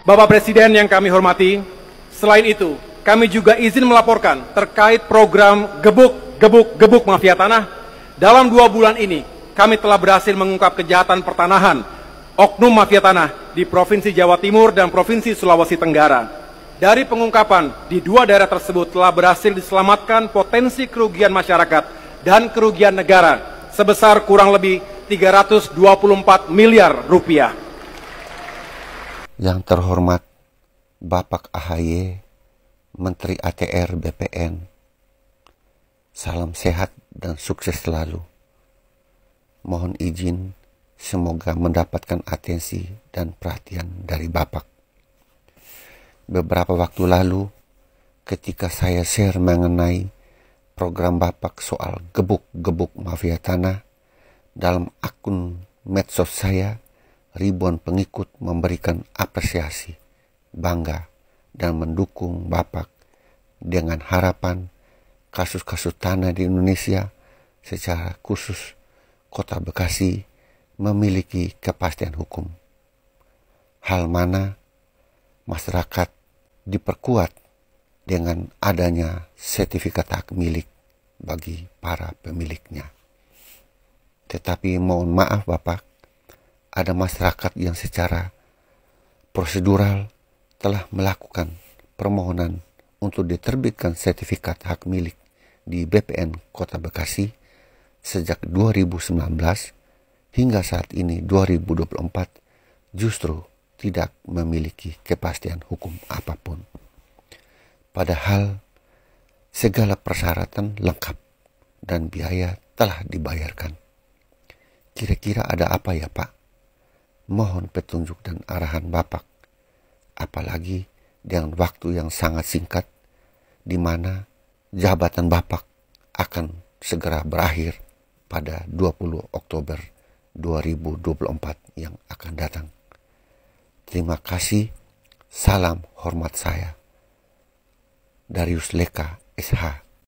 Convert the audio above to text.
Bapak Presiden yang kami hormati, selain itu, kami juga izin melaporkan terkait program gebuk, gebuk, gebuk mafia tanah. Dalam dua bulan ini, kami telah berhasil mengungkap kejahatan pertanahan oknum mafia tanah di Provinsi Jawa Timur dan Provinsi Sulawesi Tenggara. Dari pengungkapan di dua daerah tersebut telah berhasil diselamatkan potensi kerugian masyarakat dan kerugian negara sebesar kurang lebih 324 miliar rupiah. Yang terhormat Bapak AHY, Menteri ATR BPN. Salam sehat dan sukses selalu. Mohon izin, semoga mendapatkan atensi dan perhatian dari Bapak. Beberapa waktu lalu, ketika saya share mengenai program Bapak soal gebuk-gebuk mafia tanah dalam akun medsos saya, ribuan pengikut memberikan apresiasi, bangga, dan mendukung Bapak dengan harapan kasus-kasus tanah di Indonesia secara khusus kota Bekasi memiliki kepastian hukum. Hal mana masyarakat diperkuat dengan adanya sertifikat hak milik bagi para pemiliknya. Tetapi mohon maaf Bapak, ada masyarakat yang secara prosedural telah melakukan permohonan untuk diterbitkan sertifikat hak milik di BPN Kota Bekasi sejak 2019 hingga saat ini 2024 justru tidak memiliki kepastian hukum apapun. Padahal segala persyaratan lengkap dan biaya telah dibayarkan. Kira-kira ada apa ya, Pak? mohon petunjuk dan arahan Bapak. Apalagi dengan waktu yang sangat singkat di mana jabatan Bapak akan segera berakhir pada 20 Oktober 2024 yang akan datang. Terima kasih. Salam hormat saya. Darius Leka SH